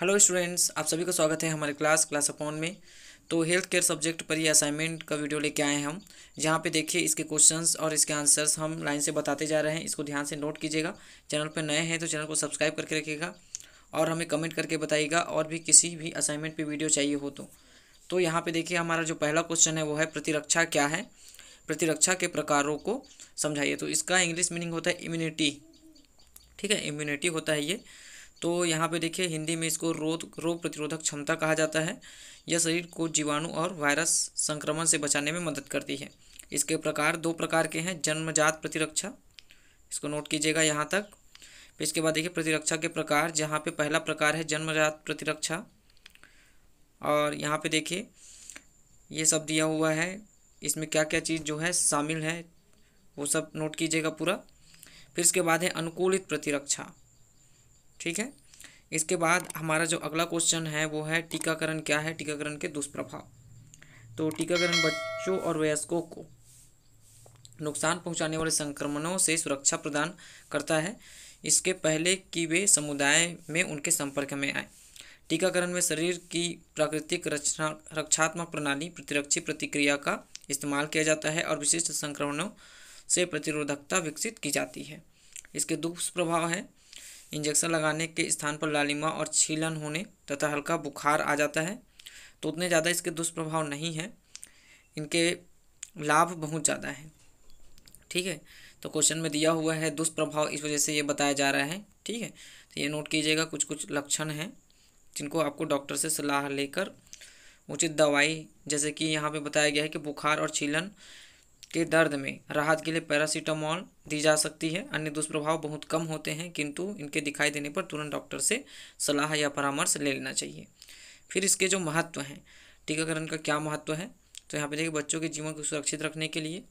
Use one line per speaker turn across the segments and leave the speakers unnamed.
hello students आप सभी का स्वागत है हमारे क्लास क्लास अपॉन में तो हेल्थ केयर सब्जेक्ट पर ये असाइनमेंट का वीडियो लेके आए हैं हम जहाँ पे देखिए इसके क्वेश्चंस और इसके आंसर्स हम लाइन से बताते जा रहे हैं इसको ध्यान से नोट कीजिएगा चैनल पर नए हैं तो चैनल को सब्सक्राइब करके रखिएगा और हमें कमेंट करके बताइएगा और भी किसी भी असाइनमेंट पर वीडियो चाहिए हो तो, तो यहाँ पर देखिए हमारा जो पहला क्वेश्चन है वो है प्रतिरक्षा क्या है प्रतिरक्षा के प्रकारों को समझाइए तो इसका इंग्लिश मीनिंग होता है इम्यूनिटी ठीक है इम्यूनिटी होता है ये तो यहाँ पे देखिए हिंदी में इसको रोग रोग प्रतिरोधक क्षमता कहा जाता है यह शरीर को जीवाणु और वायरस संक्रमण से बचाने में मदद करती है इसके प्रकार दो प्रकार के हैं जन्मजात प्रतिरक्षा इसको नोट कीजिएगा यहाँ तक फिर इसके बाद देखिए प्रतिरक्षा के प्रकार जहाँ पे पहला प्रकार है जन्मजात प्रतिरक्षा और यहाँ पे देखिए ये सब दिया हुआ है इसमें क्या क्या चीज़ जो है शामिल है वो सब नोट कीजिएगा पूरा फिर इसके बाद है अनुकूलित प्रतिरक्षा ठीक है इसके बाद हमारा जो अगला क्वेश्चन है वो है टीकाकरण क्या है टीकाकरण के दुष्प्रभाव तो टीकाकरण बच्चों और वयस्कों को नुकसान पहुंचाने वाले संक्रमणों से सुरक्षा प्रदान करता है इसके पहले कि वे समुदाय में उनके संपर्क में आए टीकाकरण में शरीर की प्राकृतिक रचना रक्षात्मक प्रणाली प्रतिरक्षी प्रतिक्रिया का इस्तेमाल किया जाता है और विशिष्ट संक्रमणों से प्रतिरोधकता विकसित की जाती है इसके दुष्प्रभाव हैं इंजेक्शन लगाने के स्थान पर लालिमा और छीलन होने तथा हल्का बुखार आ जाता है तो उतने ज़्यादा इसके दुष्प्रभाव नहीं हैं इनके लाभ बहुत ज़्यादा हैं ठीक है तो क्वेश्चन में दिया हुआ है दुष्प्रभाव इस वजह से ये बताया जा रहा है ठीक है तो ये नोट कीजिएगा कुछ कुछ लक्षण हैं जिनको आपको डॉक्टर से सलाह लेकर उचित दवाई जैसे कि यहाँ पे बताया गया है कि बुखार और छीलन के दर्द में राहत के लिए पैरासीटामॉल दी जा सकती है अन्य दुष्प्रभाव बहुत कम होते हैं किंतु इनके दिखाई देने पर तुरंत डॉक्टर से सलाह या परामर्श ले लेना चाहिए फिर इसके जो महत्व हैं टीकाकरण का क्या महत्व है तो यहाँ पे देखिए बच्चों के जीवन को सुरक्षित रखने के लिए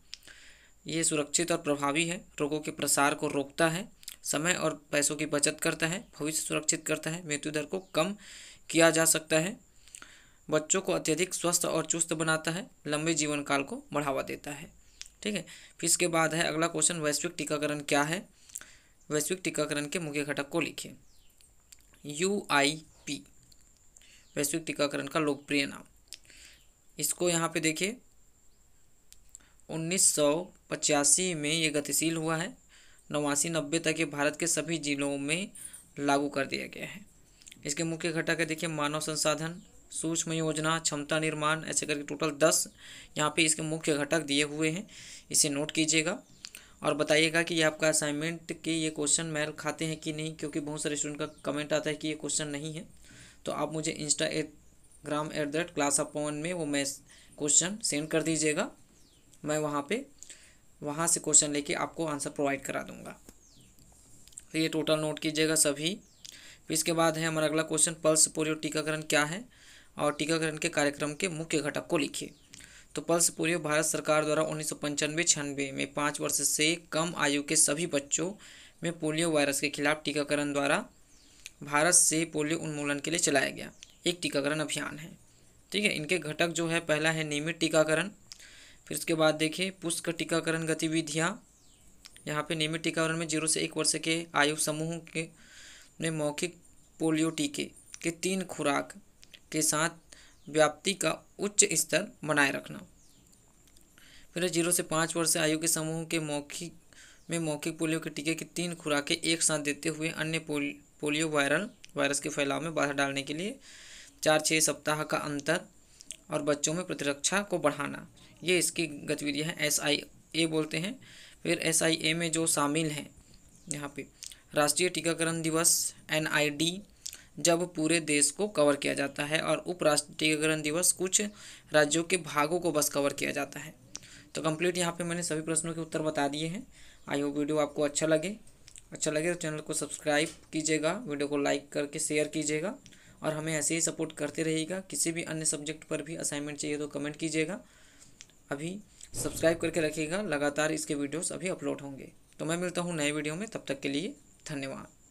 ये सुरक्षित और प्रभावी है रोगों के प्रसार को रोकता है समय और पैसों की बचत करता है भविष्य सुरक्षित करता है मृत्यु दर को कम किया जा सकता है बच्चों को अत्यधिक स्वस्थ और चुस्त बनाता है लंबे जीवन काल को बढ़ावा देता है ठीक है फिर इसके बाद है अगला क्वेश्चन वैश्विक टीकाकरण क्या है वैश्विक टीकाकरण के मुख्य घटक को लिखिए यू आई पी वैश्विक टीकाकरण का लोकप्रिय नाम इसको यहाँ पे देखिए 1985 में ये गतिशील हुआ है नवासी नब्बे तक ये भारत के सभी जिलों में लागू कर दिया गया है इसके मुख्य घटक है देखिए मानव संसाधन सूक्ष्म योजना क्षमता निर्माण ऐसे करके टोटल दस यहाँ पे इसके मुख्य घटक दिए हुए हैं इसे नोट कीजिएगा और बताइएगा कि ये आपका असाइनमेंट के ये क्वेश्चन मेल खाते हैं कि नहीं क्योंकि बहुत सारे स्टूडेंट का कमेंट आता है कि ये क्वेश्चन नहीं है तो आप मुझे instagram at the rate class Pavan में वो मैं क्वेश्चन सेंड कर दीजिएगा मैं वहाँ पे वहाँ से क्वेश्चन लेके आपको आंसर प्रोवाइड करा दूँगा तो ये टोटल नोट कीजिएगा सभी फिर इसके बाद है हमारा अगला क्वेश्चन पल्स पोलियो टीकाकरण क्या है और टीकाकरण के कार्यक्रम के मुख्य घटक को लिखिए तो पल्स पोलियो भारत सरकार द्वारा उन्नीस सौ पंचानवे छियानवे में पाँच वर्ष से कम आयु के सभी बच्चों में पोलियो वायरस के खिलाफ टीकाकरण द्वारा भारत से पोलियो उन्मूलन के लिए चलाया गया एक टीकाकरण अभियान है ठीक है इनके घटक जो है पहला है नियमित टीकाकरण फिर उसके बाद देखिए पुष्प टीकाकरण गतिविधियाँ यहाँ पे नियमित टीकाकरण में जीरो से एक वर्ष के आयु समूह के में मौखिक पोलियो टीके के तीन खुराक के साथ व्याप्ति का उच्च स्तर बनाए रखना फिर जीरो से पाँच वर्ष आयु के समूह के मौखिक में मौखिक पोलियो के टीके की तीन खुराकें एक साथ देते हुए अन्य पोल, पोलियो वायरल वायरस के फैलाव में बाधा डालने के लिए चार छः सप्ताह का अंतर और बच्चों में प्रतिरक्षा को बढ़ाना ये इसकी गतिविधियाँ हैं एस आई ए बोलते हैं फिर एस आई ए में जो शामिल हैं यहाँ पे राष्ट्रीय टीकाकरण दिवस एन आई डी जब पूरे देश को कवर किया जाता है और उपराष्ट्रीयकरण दिवस कुछ राज्यों के भागों को बस कवर किया जाता है तो कंप्लीट यहाँ पे मैंने सभी प्रश्नों के उत्तर बता दिए हैं आई होप वीडियो आपको अच्छा लगे अच्छा लगे तो चैनल को सब्सक्राइब कीजिएगा वीडियो को लाइक करके शेयर कीजिएगा और हमें ऐसे ही सपोर्ट करते रहिएगा किसी भी अन्य सब्जेक्ट पर भी असाइनमेंट चाहिए तो कमेंट कीजिएगा अभी सब्सक्राइब करके रखिएगा लगातार इसके वीडियोस अभी अपलोड होंगे तो मैं मिलता हूँ नए वीडियो में तब तक के लिए धन्यवाद